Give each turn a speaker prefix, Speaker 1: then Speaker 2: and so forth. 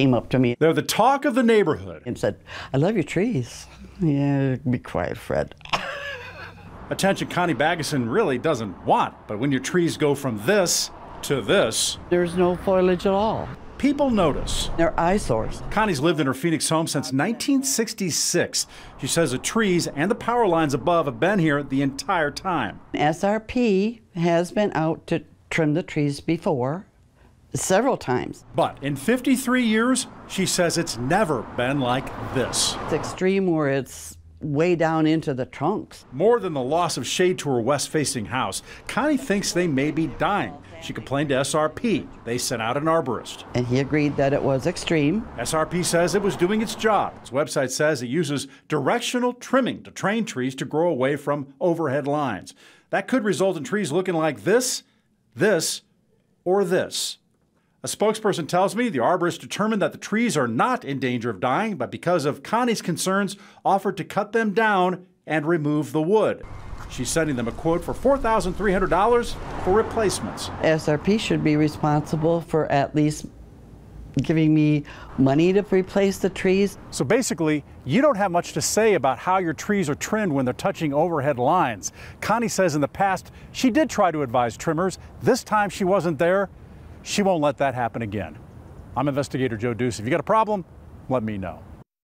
Speaker 1: came up to me. They're the talk of the neighborhood. And said, I love your trees. Yeah, be quiet,
Speaker 2: Fred. Attention Connie Baggison really doesn't want, but when your trees go from this to this, there's no foliage at all. People notice. They're eyesores. Connie's lived in her Phoenix home since 1966. She says the trees and the power lines above have been here the entire time.
Speaker 1: SRP has been out to trim the trees before several times.
Speaker 2: But in 53 years, she says it's never been like this. It's extreme where it's way down into the trunks. More than the loss of shade to her west facing house, Connie thinks they may be dying. She complained to SRP. They sent out an arborist. And he
Speaker 1: agreed that it
Speaker 2: was extreme. SRP says it was doing its job. Its website says it uses directional trimming to train trees to grow away from overhead lines. That could result in trees looking like this, this, or this. A spokesperson tells me the arborist determined that the trees are not in danger of dying, but because of Connie's concerns, offered to cut them down and remove the wood. She's sending them a quote for $4,300 for replacements.
Speaker 1: SRP should be responsible for at least giving
Speaker 2: me money to replace the trees. So basically, you don't have much to say about how your trees are trimmed when they're touching overhead lines. Connie says in the past, she did try to advise trimmers. This time she wasn't there she won't let that happen again. I'm investigator Joe Deuce. If you got a problem, let me know.